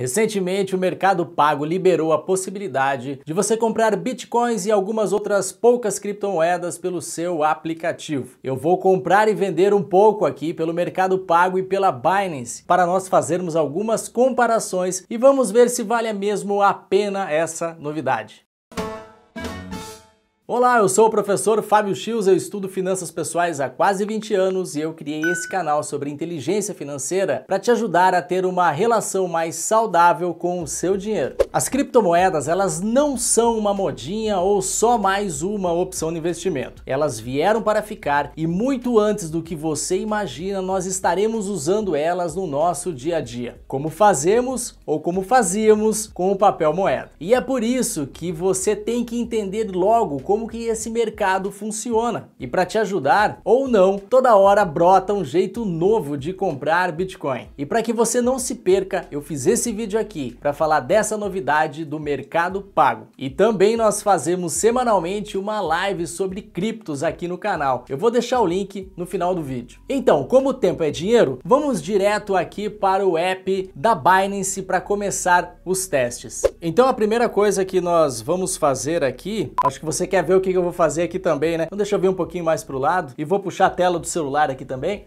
Recentemente, o Mercado Pago liberou a possibilidade de você comprar bitcoins e algumas outras poucas criptomoedas pelo seu aplicativo. Eu vou comprar e vender um pouco aqui pelo Mercado Pago e pela Binance para nós fazermos algumas comparações e vamos ver se vale mesmo a pena essa novidade. Olá, eu sou o professor Fábio Chius, eu estudo finanças pessoais há quase 20 anos e eu criei esse canal sobre inteligência financeira para te ajudar a ter uma relação mais saudável com o seu dinheiro. As criptomoedas, elas não são uma modinha ou só mais uma opção de investimento. Elas vieram para ficar e muito antes do que você imagina, nós estaremos usando elas no nosso dia a dia, como fazemos ou como fazíamos com o papel moeda. E é por isso que você tem que entender logo como como que esse mercado funciona. E para te ajudar ou não, toda hora brota um jeito novo de comprar Bitcoin. E para que você não se perca, eu fiz esse vídeo aqui para falar dessa novidade do mercado pago. E também nós fazemos semanalmente uma live sobre criptos aqui no canal. Eu vou deixar o link no final do vídeo. Então, como o tempo é dinheiro, vamos direto aqui para o app da Binance para começar os testes. Então a primeira coisa que nós vamos fazer aqui, acho que você quer ver ver o que eu vou fazer aqui também, né? Então deixa eu ver um pouquinho mais pro lado e vou puxar a tela do celular aqui também.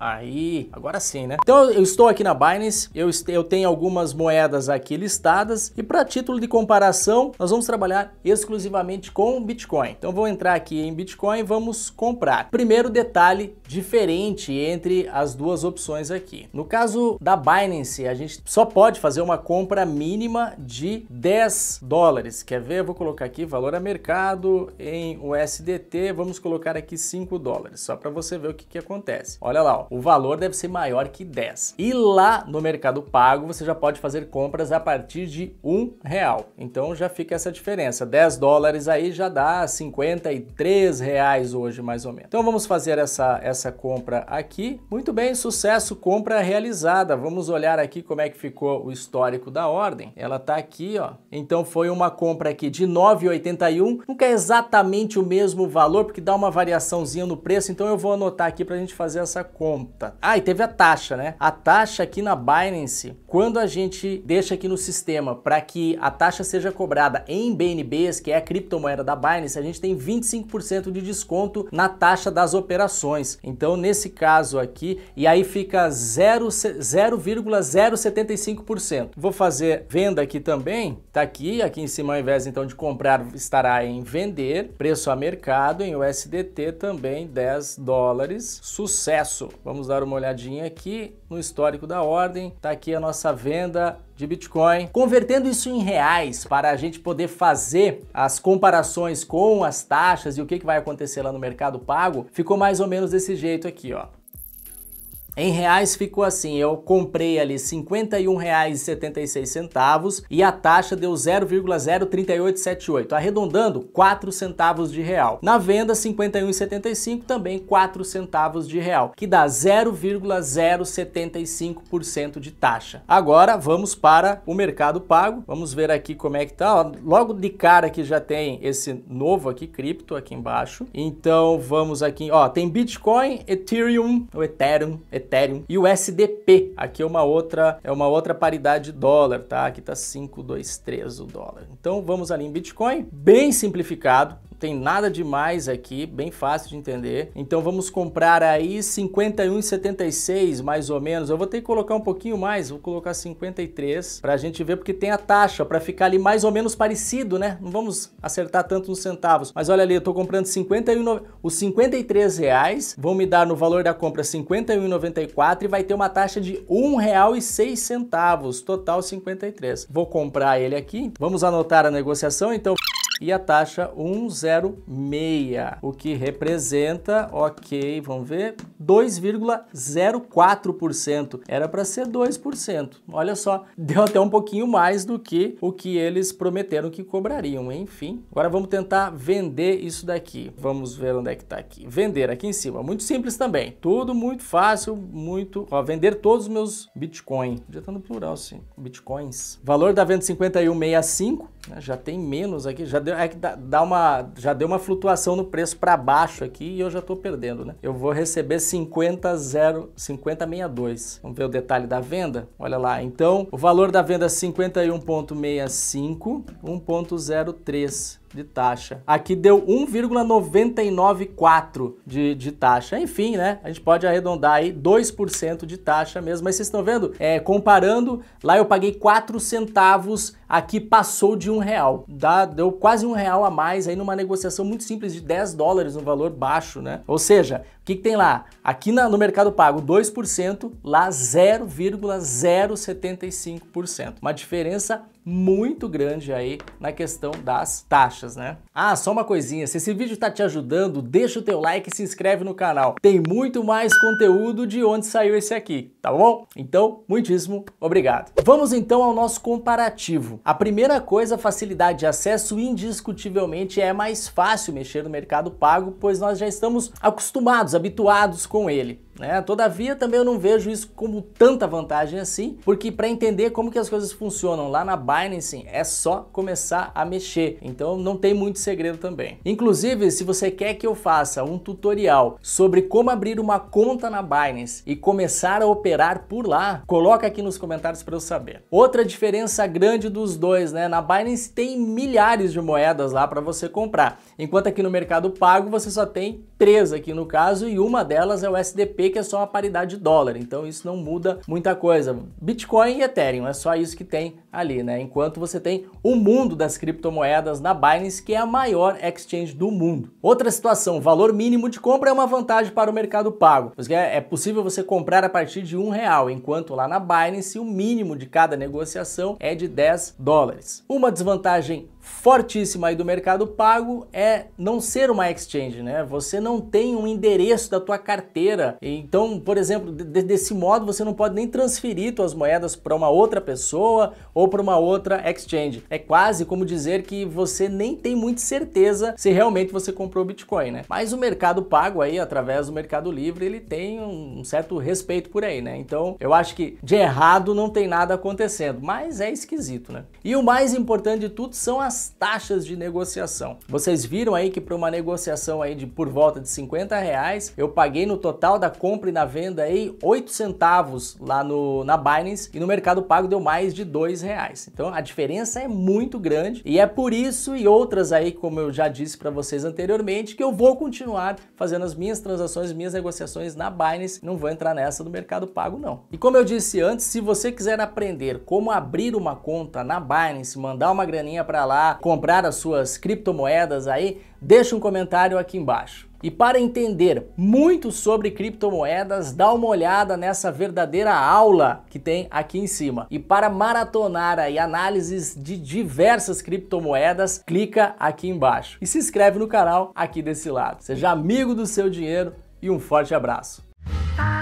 Aí, agora sim, né? Então eu estou aqui na Binance, eu, eu tenho algumas moedas aqui listadas e para título de comparação, nós vamos trabalhar exclusivamente com Bitcoin. Então vou entrar aqui em Bitcoin, e vamos comprar. Primeiro detalhe diferente entre as duas opções aqui. No caso da Binance, a gente só pode fazer uma compra mínima de 10 dólares. Quer ver? Eu vou colocar aqui valor a mercado em USDT, vamos colocar aqui 5 dólares, só para você ver o que, que acontece. Olha lá, ó. O valor deve ser maior que 10. E lá no Mercado Pago você já pode fazer compras a partir de um real. Então já fica essa diferença. 10 dólares aí já dá 53 reais hoje mais ou menos. Então vamos fazer essa, essa compra aqui. Muito bem, sucesso, compra realizada. Vamos olhar aqui como é que ficou o histórico da ordem. Ela tá aqui, ó. Então foi uma compra aqui de 9,81. Nunca é exatamente o mesmo valor, porque dá uma variaçãozinha no preço. Então eu vou anotar aqui para a gente fazer essa compra conta. Ah, e teve a taxa, né? A taxa aqui na Binance, quando a gente deixa aqui no sistema para que a taxa seja cobrada em BNBs, que é a criptomoeda da Binance, a gente tem 25% de desconto na taxa das operações. Então, nesse caso aqui, e aí fica 0,075%. Vou fazer venda aqui também, tá aqui, aqui em cima ao invés então de comprar estará em vender, preço a mercado em USDT também 10 dólares. Sucesso. Vamos dar uma olhadinha aqui no histórico da ordem. Tá aqui a nossa venda de Bitcoin. Convertendo isso em reais para a gente poder fazer as comparações com as taxas e o que, que vai acontecer lá no mercado pago, ficou mais ou menos desse jeito aqui, ó. Em reais ficou assim, eu comprei ali R$ 51,76 e a taxa deu 0,03878, arredondando 4 centavos de real. Na venda 51,75 também 4 centavos de real, que dá 0,075% de taxa. Agora vamos para o Mercado Pago, vamos ver aqui como é que tá, logo de cara que já tem esse novo aqui cripto aqui embaixo. Então vamos aqui, ó, tem Bitcoin, Ethereum, o Ethereum Ethereum e o SDP. Aqui é uma outra é uma outra paridade dólar, tá? Aqui tá 523 o dólar. Então vamos ali em Bitcoin, bem simplificado, tem nada demais aqui, bem fácil de entender. Então vamos comprar aí 51,76 mais ou menos. Eu vou ter que colocar um pouquinho mais, vou colocar 53 para a gente ver porque tem a taxa para ficar ali mais ou menos parecido, né? Não vamos acertar tanto nos centavos. Mas olha ali, eu estou comprando 51, os 53 reais vão me dar no valor da compra 51,94 e vai ter uma taxa de um real e seis centavos, total 53. Vou comprar ele aqui. Vamos anotar a negociação, então e a taxa 106, o que representa, ok, vamos ver, 2,04%. Era para ser 2%. Olha só, deu até um pouquinho mais do que o que eles prometeram que cobrariam, enfim. Agora vamos tentar vender isso daqui. Vamos ver onde é que está aqui. Vender aqui em cima, muito simples também. Tudo muito fácil, muito... Ó, vender todos os meus Bitcoin. Já tá no plural, sim. Bitcoins. Valor da venda 51,65, né? já tem menos aqui, já deu deu, é que dá uma, já deu uma flutuação no preço para baixo aqui e eu já estou perdendo, né? Eu vou receber 50 0, 5062. Vamos ver o detalhe da venda? Olha lá. Então, o valor da venda é 51.65, 1.03 de taxa. Aqui deu 1,994 de, de taxa. Enfim, né? A gente pode arredondar aí 2% de taxa mesmo. Mas vocês estão vendo? É, comparando, lá eu paguei 4 centavos, aqui passou de um real. Dá, deu quase um real a mais aí numa negociação muito simples de 10 dólares, um valor baixo, né? Ou seja, o que, que tem lá? Aqui na, no Mercado Pago 2%, lá 0,075%. Uma diferença muito grande aí na questão das taxas, né? Ah, só uma coisinha, se esse vídeo tá te ajudando, deixa o teu like e se inscreve no canal. Tem muito mais conteúdo de onde saiu esse aqui, tá bom? Então, muitíssimo obrigado. Vamos então ao nosso comparativo. A primeira coisa, facilidade de acesso, indiscutivelmente é mais fácil mexer no mercado pago, pois nós já estamos acostumados, habituados com ele. Né? Todavia, também eu não vejo isso como tanta vantagem assim, porque para entender como que as coisas funcionam lá na Binance é só começar a mexer. Então não tem muito segredo também. Inclusive, se você quer que eu faça um tutorial sobre como abrir uma conta na Binance e começar a operar por lá, coloca aqui nos comentários para eu saber. Outra diferença grande dos dois, né? Na Binance tem milhares de moedas lá para você comprar, enquanto aqui no Mercado Pago você só tem três aqui no caso, e uma delas é o SDP, que é só uma paridade de dólar, então isso não muda muita coisa. Bitcoin e Ethereum, é só isso que tem ali, né? Enquanto você tem o mundo das criptomoedas na Binance, que é a maior exchange do mundo. Outra situação, valor mínimo de compra é uma vantagem para o mercado pago, porque é, é possível você comprar a partir de um real, enquanto lá na Binance o mínimo de cada negociação é de 10 dólares. Uma desvantagem fortíssima aí do mercado pago é não ser uma exchange, né? Você não tem um endereço da tua carteira. Então, por exemplo, desse modo você não pode nem transferir suas moedas para uma outra pessoa ou para uma outra exchange. É quase como dizer que você nem tem muita certeza se realmente você comprou Bitcoin, né? Mas o mercado pago aí, através do Mercado Livre, ele tem um certo respeito por aí, né? Então eu acho que de errado não tem nada acontecendo, mas é esquisito, né? E o mais importante de tudo são as taxas de negociação. Vocês viram aí que para uma negociação aí de por volta de 50 reais, eu paguei no total da compra e na venda aí 8 centavos lá no, na Binance e no Mercado Pago deu mais de 2 reais reais. Então a diferença é muito grande e é por isso e outras aí, como eu já disse para vocês anteriormente, que eu vou continuar fazendo as minhas transações, minhas negociações na Binance. Não vou entrar nessa do Mercado Pago, não. E como eu disse antes, se você quiser aprender como abrir uma conta na Binance, mandar uma graninha para lá, comprar as suas criptomoedas aí, Deixa um comentário aqui embaixo. E para entender muito sobre criptomoedas, dá uma olhada nessa verdadeira aula que tem aqui em cima. E para maratonar aí análises de diversas criptomoedas, clica aqui embaixo. E se inscreve no canal aqui desse lado. Seja amigo do seu dinheiro e um forte abraço. Tá.